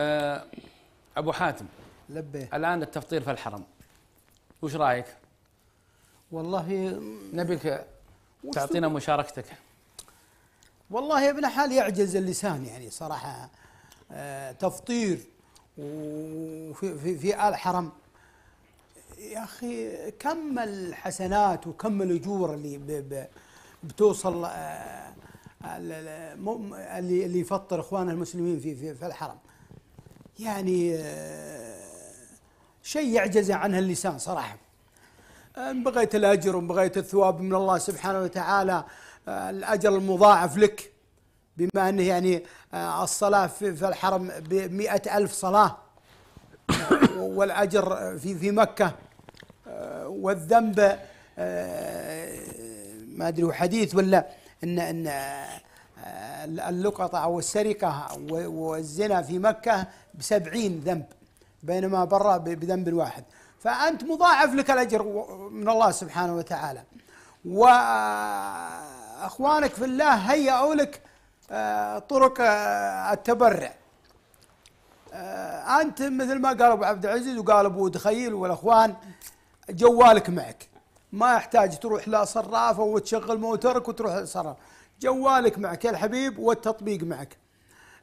أه ابو حاتم لبيه الان التفطير في الحرم وش رايك؟ والله نبيك تعطينا مشاركتك والله يا ابن حال يعجز اللسان يعني صراحه أه تفطير وفي في, في الحرم يا اخي كم الحسنات وكم الاجور اللي بتوصل آه، اللي يفطر اخواننا المسلمين في, في الحرم يعني آه، شيء يعجز عنه اللسان صراحه آه، ان بغيت الاجر وان بغيت الثواب من الله سبحانه وتعالى آه، الاجر المضاعف لك بما انه يعني الصلاه في الحرم ب ألف صلاه والاجر في في مكه والذنب ما ادري حديث ولا ان ان اللقطة أو السرقة والزنا في مكة بسبعين ذنب بينما برا بذنب واحد فأنت مضاعف لك الأجر من الله سبحانه وتعالى وأخوانك في الله هيا لك آه، طرق آه، التبرع آه، أنت مثل ما قال أبو عبد العزيز وقال أبو دخيل والأخوان جوالك معك ما يحتاج تروح لا صرافة وتشغل موترك وتروح صرافة جوالك معك يا الحبيب والتطبيق معك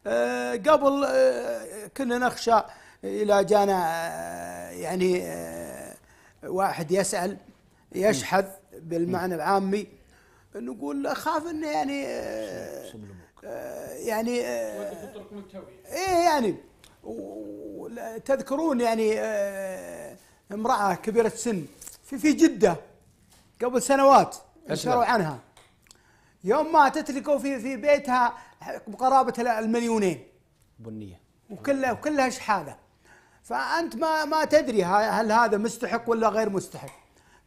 آه، قبل آه، كنا نخشى إذا جانا آه، يعني واحد يسأل يشحذ بالمعنى العامي نقول اخاف انه يعني يعني ايه يعني تذكرون يعني امراه كبيره سن في في جده قبل سنوات نشروا عنها يوم ماتت لقوا في في بيتها بقرابه المليونين بنيه وكلها وكلها شحاله فانت ما ما تدري هل هذا مستحق ولا غير مستحق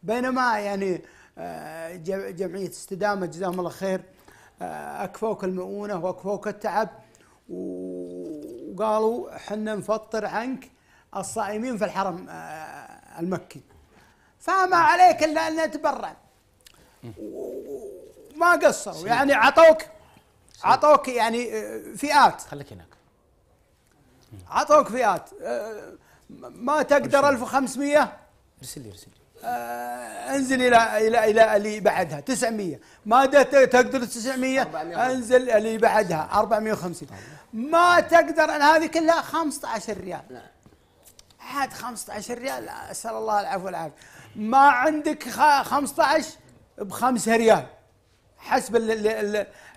بينما يعني آه، جمعيه استدامه جزاهم الله خير آه، اكفوك المؤونه واكفوك التعب وقالوا حنا نفطر عنك الصائمين في الحرم آه، المكي فما عليك الا ان نتبرع ما قصروا يعني عطوك عطوك يعني آه، فئات خليك هناك عطوك فئات آه، ما تقدر 1500 ارسل لي ارسل لي آه، انزل الى الى الى اللي بعدها 900 ما تقدر 900 انزل اللي بعدها 450 ما تقدر هذه كلها 15 ريال نعم عاد 15 ريال اسال الله العفو والعافيه ما عندك 15 ب 5 ريال حسب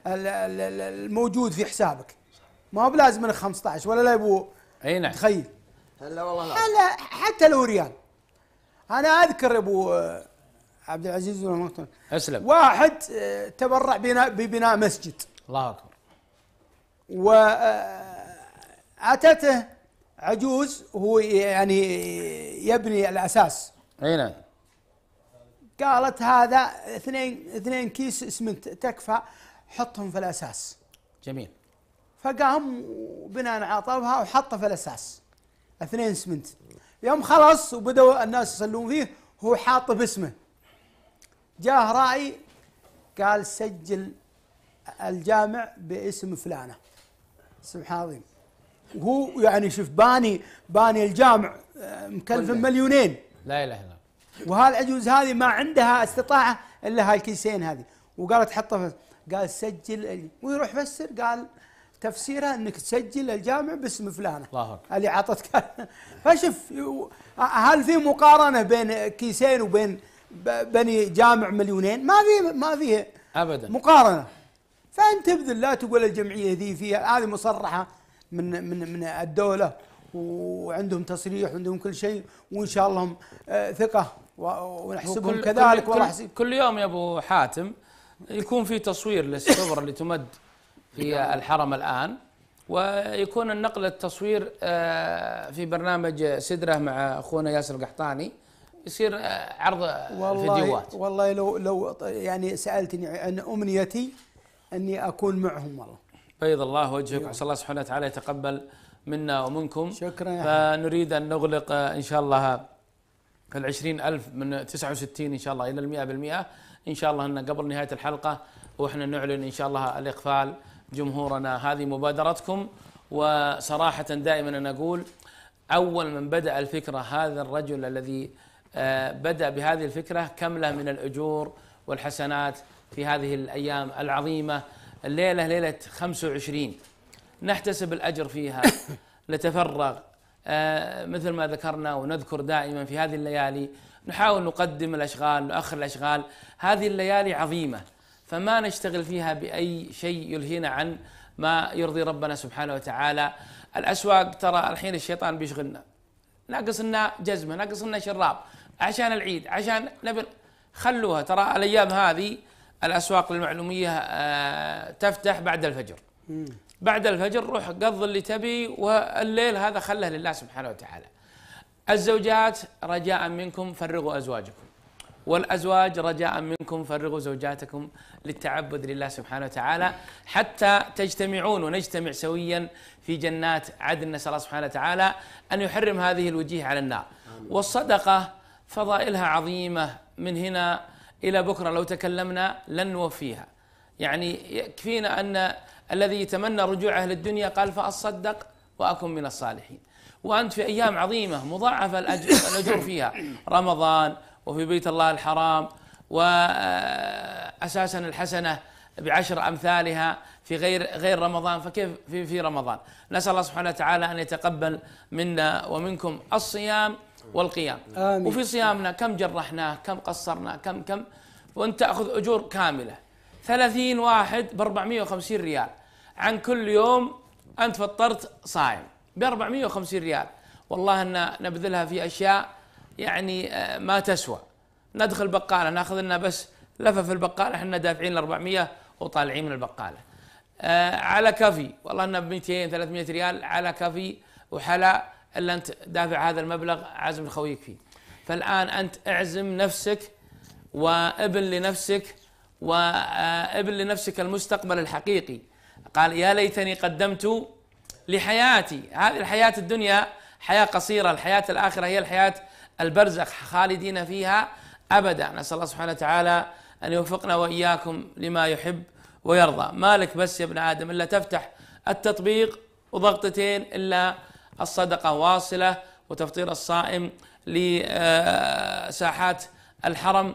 الموجود في حسابك ما هو بلازم انك 15 ولا لا يا ابو اي نعم تخيل هلا والله هلا حتى لو ريال انا اذكر ابو آه، عبد العزيز اسلم واحد آه، تبرع بنا ببناء مسجد الله اكبر آه، اتته عجوز هو يعني يبني الاساس اي نعم قالت هذا اثنين اثنين كيس اسمنت تكفى حطهم في الاساس جميل فقام بناء على طلبها وحطه في الاساس اثنين اسمنت يوم خلص وبدأوا الناس يصلون فيه هو حاطه باسمه جاه راعي قال سجل الجامع باسم فلانه سبحان الله وهو يعني شوف باني باني الجامع آه، مكلف مليونين لا اله الا الله وهالعجوز هذه ما عندها استطاعه الا هالكيسين هذه وقالت حطها قال سجل ويروح يفسر قال تفسيرها انك تسجل الجامع باسم فلانه الله أكبر. اللي اعطتك فشوف هل في مقارنه بين كيسين وبين بني جامع مليونين ما في ما في ابدا مقارنه فانت تبذل لا تقول الجمعيه ذي فيها هذه مصرحه من من من الدوله وعندهم تصريح وعندهم كل شيء وان شاء الله آه، ثقه ونحسبهم كذلك كل, كل, كل يوم يا ابو حاتم يكون في تصوير للصور اللي تمد في الحرم الان ويكون النقل التصوير آه، في برنامج سدره مع اخونا ياسر القحطاني يصير آه، عرض والله فيديوهات والله لو لو يعني سالتني ان امنيتي اني اكون معهم والله بيض الله وجهك وعسى الله سبحانه وتعالى يتقبل منا ومنكم شكرا يا فنريد ان نغلق ان شاء الله ال ألف من 69 إن شاء الله إلى ال بالمئة إن شاء الله أن قبل نهاية الحلقة وإحنا نعلن إن شاء الله الإقفال جمهورنا هذه مبادرتكم وصراحة دائما أنا أقول أول من بدأ الفكرة هذا الرجل الذي آه، بدأ بهذه الفكرة كم له من الأجور والحسنات في هذه الأيام العظيمة الليلة ليلة 25 نحتسب الأجر فيها نتفرغ آه، مثل ما ذكرنا ونذكر دائما في هذه الليالي نحاول نقدم الاشغال نؤخر الاشغال هذه الليالي عظيمه فما نشتغل فيها باي شيء يلهينا عن ما يرضي ربنا سبحانه وتعالى الاسواق ترى الحين الشيطان بيشغلنا ناقص لنا جزمه ناقص لنا شراب عشان العيد عشان نبي خلوها ترى الايام هذه الاسواق المعلوميه آه، تفتح بعد الفجر بعد الفجر روح قض اللي تبي والليل هذا خله لله سبحانه وتعالى الزوجات رجاء منكم فرغوا أزواجكم والأزواج رجاء منكم فرغوا زوجاتكم للتعبد لله سبحانه وتعالى حتى تجتمعون ونجتمع سويا في جنات عدن نسأل الله سبحانه وتعالى أن يحرم هذه الوجيه على النار والصدقة فضائلها عظيمة من هنا إلى بكرة لو تكلمنا لن نوفيها يعني يكفينا أن الذي يتمنى رجوع أهل الدنيا قال فأصدق وأكن من الصالحين وأنت في أيام عظيمة مضاعفة الأجور فيها رمضان وفي بيت الله الحرام وأساسا آه، الحسنة بعشر أمثالها في غير غير رمضان فكيف في في رمضان نسأل الله سبحانه وتعالى أن يتقبل منا ومنكم الصيام والقيام آمين. وفي صيامنا كم جرحناه كم قصرنا كم كم وأنت تأخذ أجور كاملة ثلاثين واحد ب 450 ريال عن كل يوم انت فطرت صايم ب 450 ريال والله ان نبذلها في اشياء يعني آه، ما تسوى ندخل بقاله ناخذ لنا بس لفه في البقاله احنا دافعين 400 وطالعين من البقاله آه، على كفي والله انه ب 200 300 ريال على كفي وحلا الا انت دافع هذا المبلغ عازم خويك فيه فالان انت اعزم نفسك وابن لنفسك وابن لنفسك المستقبل الحقيقي قال يا ليتني قدمت لحياتي هذه الحياة الدنيا حياة قصيرة الحياة الآخرة هي الحياة البرزخ خالدين فيها أبدا نسأل الله سبحانه وتعالى أن يوفقنا وإياكم لما يحب ويرضى مالك بس يا ابن آدم إلا تفتح التطبيق وضغطتين إلا الصدقة واصلة وتفطير الصائم لساحات الحرم